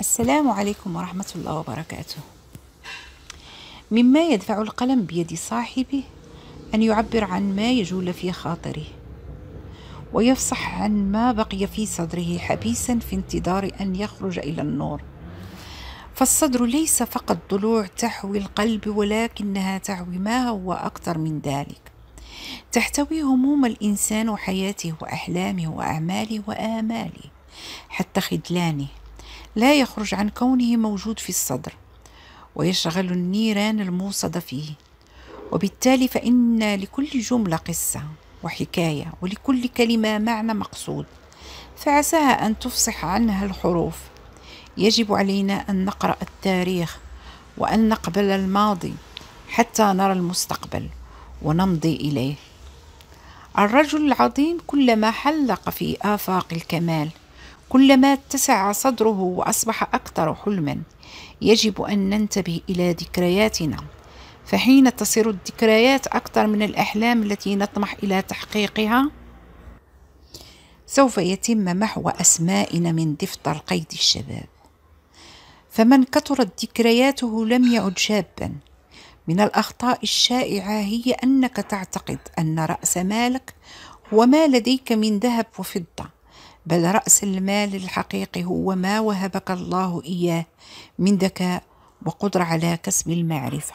السلام عليكم ورحمة الله وبركاته. مما يدفع القلم بيد صاحبه أن يعبر عن ما يجول في خاطره، ويفصح عن ما بقي في صدره حبيسا في انتظار أن يخرج إلى النور. فالصدر ليس فقط ضلوع تحوي القلب ولكنها تحوي ما هو أكثر من ذلك. تحتوي هموم الإنسان وحياته وأحلامه وأعماله وآماله حتى خذلانه لا يخرج عن كونه موجود في الصدر ويشغل النيران الموصدة فيه وبالتالي فإن لكل جملة قصة وحكاية ولكل كلمة معنى مقصود فعساها أن تفصح عنها الحروف يجب علينا أن نقرأ التاريخ وأن نقبل الماضي حتى نرى المستقبل ونمضي إليه الرجل العظيم كلما حلق في آفاق الكمال كلما اتسع صدره واصبح اكثر حلما يجب ان ننتبه الى ذكرياتنا فحين تصير الذكريات اكثر من الاحلام التي نطمح الى تحقيقها سوف يتم محو اسمائنا من دفتر قيد الشباب فمن كثرت ذكرياته لم يعد شابا من الأخطاء الشائعة هي أنك تعتقد أن رأس مالك هو ما لديك من ذهب وفضة بل رأس المال الحقيقي هو ما وهبك الله إياه من ذكاء وقدرة على كسب المعرفة